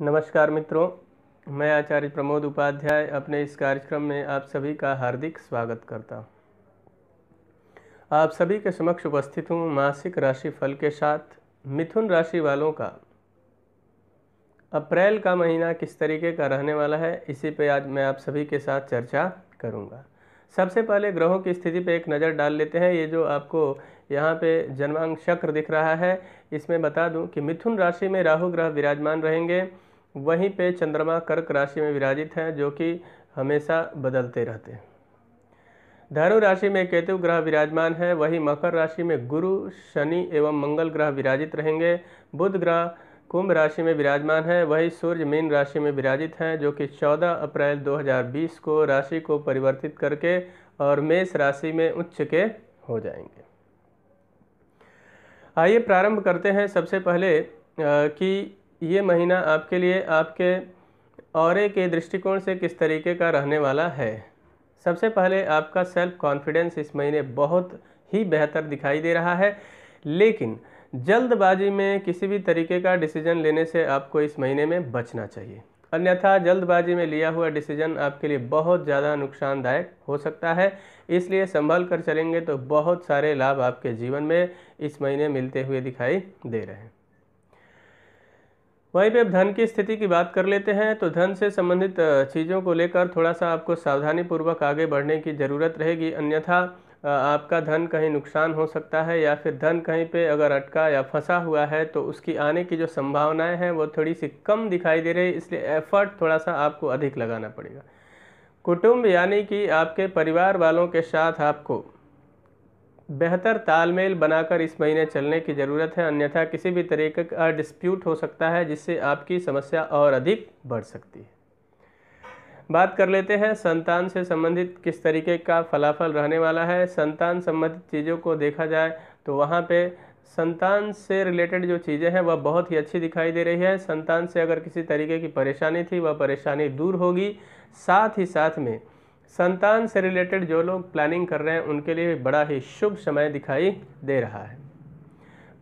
नमस्कार मित्रों मैं आचार्य प्रमोद उपाध्याय अपने इस कार्यक्रम में आप सभी का हार्दिक स्वागत करता हूँ आप सभी के समक्ष उपस्थित हूँ मासिक राशि फल के साथ मिथुन राशि वालों का अप्रैल का महीना किस तरीके का रहने वाला है इसी पे आज मैं आप सभी के साथ चर्चा करूँगा सबसे पहले ग्रहों की स्थिति पे एक नज़र डाल लेते हैं ये जो आपको यहाँ पे जन्मांक चक्र दिख रहा है इसमें बता दूँ कि मिथुन राशि में राहु ग्रह विराजमान रहेंगे वहीं पे चंद्रमा कर्क राशि में विराजित हैं जो कि हमेशा बदलते रहते हैं धनु राशि में केतु ग्रह विराजमान है वहीं मकर राशि में गुरु शनि एवं मंगल ग्रह विराजित रहेंगे बुध ग्रह कुंभ राशि में विराजमान है वहीं सूर्य मीन राशि में विराजित हैं जो कि 14 अप्रैल 2020 को राशि को परिवर्तित करके और मेष राशि में उच्च के हो जाएंगे आइए प्रारंभ करते हैं सबसे पहले कि ये महीना आपके लिए आपके और के दृष्टिकोण से किस तरीके का रहने वाला है सबसे पहले आपका सेल्फ कॉन्फिडेंस इस महीने बहुत ही बेहतर दिखाई दे रहा है लेकिन जल्दबाजी में किसी भी तरीके का डिसीजन लेने से आपको इस महीने में बचना चाहिए अन्यथा जल्दबाजी में लिया हुआ डिसीजन आपके लिए बहुत ज़्यादा नुकसानदायक हो सकता है इसलिए संभल कर चलेंगे तो बहुत सारे लाभ आपके जीवन में इस महीने मिलते हुए दिखाई दे रहे हैं वहीं पे अब धन की स्थिति की बात कर लेते हैं तो धन से संबंधित चीज़ों को लेकर थोड़ा सा आपको सावधानी पूर्वक आगे बढ़ने की ज़रूरत रहेगी अन्यथा आपका धन कहीं नुकसान हो सकता है या फिर धन कहीं पे अगर अटका या फंसा हुआ है तो उसकी आने की जो संभावनाएं हैं वो थोड़ी सी कम दिखाई दे रही इसलिए एफर्ट थोड़ा सा आपको अधिक लगाना पड़ेगा कुटुंब यानी कि आपके परिवार वालों के साथ आपको बेहतर तालमेल बनाकर इस महीने चलने की ज़रूरत है अन्यथा किसी भी तरीके का डिस्प्यूट हो सकता है जिससे आपकी समस्या और अधिक बढ़ सकती है बात कर लेते हैं संतान से संबंधित किस तरीके का फलाफल रहने वाला है संतान संबंधित चीज़ों को देखा जाए तो वहाँ पे संतान से रिलेटेड जो चीज़ें हैं वह बहुत ही अच्छी दिखाई दे रही है संतान से अगर किसी तरीके की परेशानी थी वह परेशानी दूर होगी साथ ही साथ में संतान से रिलेटेड जो लोग प्लानिंग कर रहे हैं उनके लिए बड़ा ही शुभ समय दिखाई दे रहा है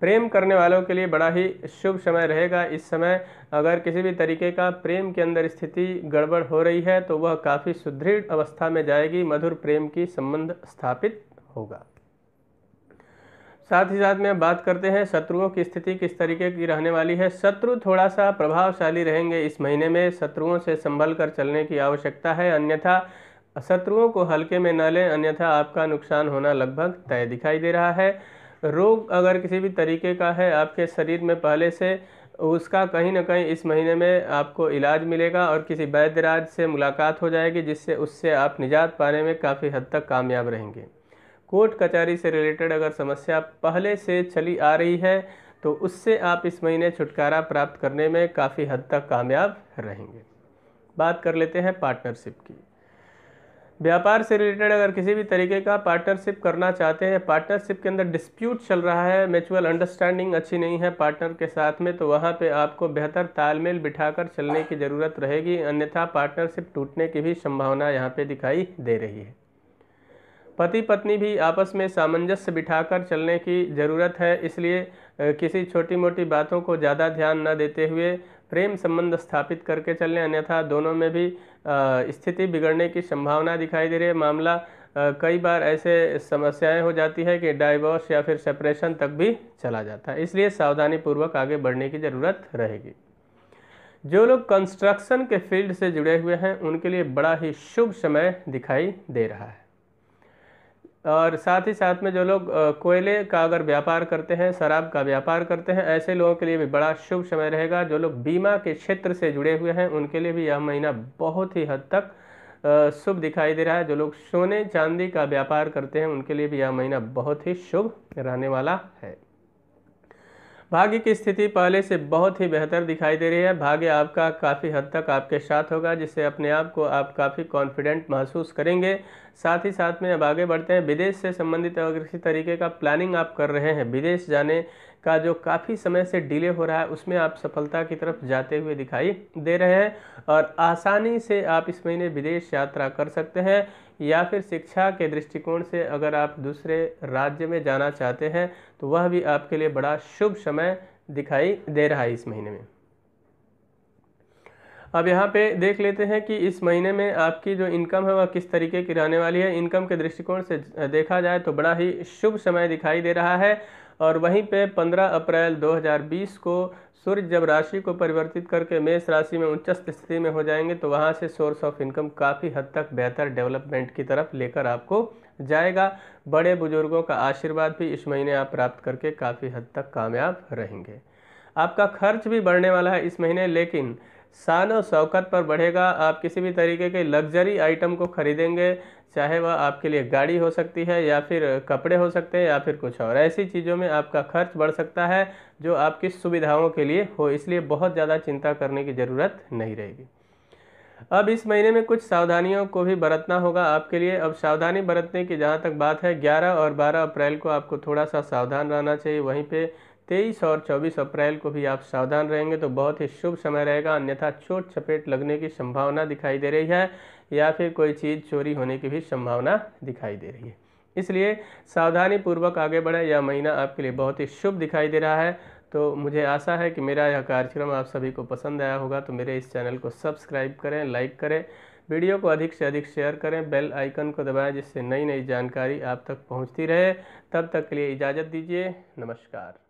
प्रेम करने वालों के लिए बड़ा ही शुभ समय रहेगा इस समय अगर किसी भी तरीके का प्रेम के अंदर स्थिति गड़बड़ हो रही है तो वह काफ़ी सुदृढ़ अवस्था में जाएगी मधुर प्रेम की संबंध स्थापित होगा साथ ही साथ में बात करते हैं शत्रुओं की स्थिति किस तरीके की रहने वाली है शत्रु थोड़ा सा प्रभावशाली रहेंगे इस महीने में शत्रुओं से संभल कर चलने की आवश्यकता है अन्यथा शत्रुओं को हल्के में न लें अन्यथा आपका नुकसान होना लगभग तय दिखाई दे रहा है रोग अगर किसी भी तरीके का है आपके शरीर में पहले से उसका कहीं ना कहीं इस महीने में आपको इलाज मिलेगा और किसी वैद्यराज से मुलाकात हो जाएगी जिससे उससे आप निजात पाने में काफ़ी हद तक कामयाब रहेंगे कोर्ट कचहरी से रिलेटेड अगर समस्या पहले से चली आ रही है तो उससे आप इस महीने छुटकारा प्राप्त करने में काफ़ी हद तक कामयाब रहेंगे बात कर लेते हैं पार्टनरशिप की व्यापार से रिलेटेड अगर किसी भी तरीके का पार्टनरशिप करना चाहते हैं पार्टनरशिप के अंदर डिस्प्यूट चल रहा है म्यूचुअल अंडरस्टैंडिंग अच्छी नहीं है पार्टनर के साथ में तो वहाँ पे आपको बेहतर तालमेल बिठाकर चलने की ज़रूरत रहेगी अन्यथा पार्टनरशिप टूटने की भी संभावना यहाँ पे दिखाई दे रही है पति पत्नी भी आपस में सामंजस्य बिठाकर चलने की ज़रूरत है इसलिए किसी छोटी मोटी बातों को ज़्यादा ध्यान न देते हुए प्रेम संबंध स्थापित करके चलने अन्यथा दोनों में भी स्थिति बिगड़ने की संभावना दिखाई दे रही है मामला कई बार ऐसे समस्याएं हो जाती है कि डाइवोर्स या फिर सेपरेशन तक भी चला जाता है इसलिए सावधानी पूर्वक आगे बढ़ने की ज़रूरत रहेगी जो लोग कंस्ट्रक्शन के फील्ड से जुड़े हुए हैं उनके लिए बड़ा ही शुभ समय दिखाई दे रहा है और साथ ही साथ में जो लोग कोयले का अगर व्यापार करते हैं शराब का व्यापार करते हैं ऐसे लोगों के लिए भी बड़ा शुभ समय रहेगा जो लोग बीमा के क्षेत्र से जुड़े हुए हैं उनके लिए भी यह महीना बहुत ही हद तक शुभ दिखाई दे रहा है जो लोग सोने चांदी का व्यापार करते हैं उनके लिए भी यह महीना बहुत ही शुभ रहने वाला है भाग्य की स्थिति पहले से बहुत ही बेहतर दिखाई दे रही है भाग्य आपका काफ़ी हद तक आपके साथ होगा जिससे अपने आप को आप काफ़ी कॉन्फिडेंट महसूस करेंगे साथ ही साथ में अब आगे बढ़ते हैं विदेश से संबंधित अगर किसी तरीके का प्लानिंग आप कर रहे हैं विदेश जाने का जो काफ़ी समय से डिले हो रहा है उसमें आप सफलता की तरफ जाते हुए दिखाई दे रहे हैं और आसानी से आप इस महीने विदेश यात्रा कर सकते हैं या फिर शिक्षा के दृष्टिकोण से अगर आप दूसरे राज्य में जाना चाहते हैं तो वह भी आपके लिए बड़ा शुभ समय दिखाई दे रहा है इस महीने में अब यहाँ पे देख लेते हैं कि इस महीने में आपकी जो इनकम है वह किस तरीके की रहने वाली है इनकम के दृष्टिकोण से देखा जाए तो बड़ा ही शुभ समय दिखाई दे रहा है और वहीं पे 15 अप्रैल 2020 को सूर्य जब राशि को परिवर्तित करके मेष राशि में उच्चस्त स्थिति में हो जाएंगे तो वहाँ से सोर्स ऑफ इनकम काफ़ी हद तक बेहतर डेवलपमेंट की तरफ लेकर आपको जाएगा बड़े बुजुर्गों का आशीर्वाद भी इस महीने आप प्राप्त करके काफ़ी हद तक कामयाब रहेंगे आपका खर्च भी बढ़ने वाला है इस महीने लेकिन शान और शौकत पर बढ़ेगा आप किसी भी तरीके के लग्जरी आइटम को खरीदेंगे चाहे वह आपके लिए गाड़ी हो सकती है या फिर कपड़े हो सकते हैं या फिर कुछ और ऐसी चीज़ों में आपका खर्च बढ़ सकता है जो आपकी सुविधाओं के लिए हो इसलिए बहुत ज़्यादा चिंता करने की ज़रूरत नहीं रहेगी अब इस महीने में कुछ सावधानियों को भी बरतना होगा आपके लिए अब सावधानी बरतने की जहाँ तक बात है 11 और 12 अप्रैल को आपको थोड़ा सा सावधान रहना चाहिए वहीं पे तेईस और चौबीस अप्रैल को भी आप सावधान रहेंगे तो बहुत ही शुभ समय रहेगा अन्यथा चोट चपेट लगने की संभावना दिखाई दे रही है या फिर कोई चीज़ चोरी होने की भी संभावना दिखाई दे रही है इसलिए सावधानी पूर्वक आगे बढ़ें यह महीना आपके लिए बहुत ही शुभ दिखाई दे रहा है तो मुझे आशा है कि मेरा यह कार्यक्रम आप सभी को पसंद आया होगा तो मेरे इस चैनल को सब्सक्राइब करें लाइक करें वीडियो को अधिक से अधिक शेयर करें बेल आइकन को दबाएं जिससे नई नई जानकारी आप तक पहुंचती रहे तब तक के लिए इजाज़त दीजिए नमस्कार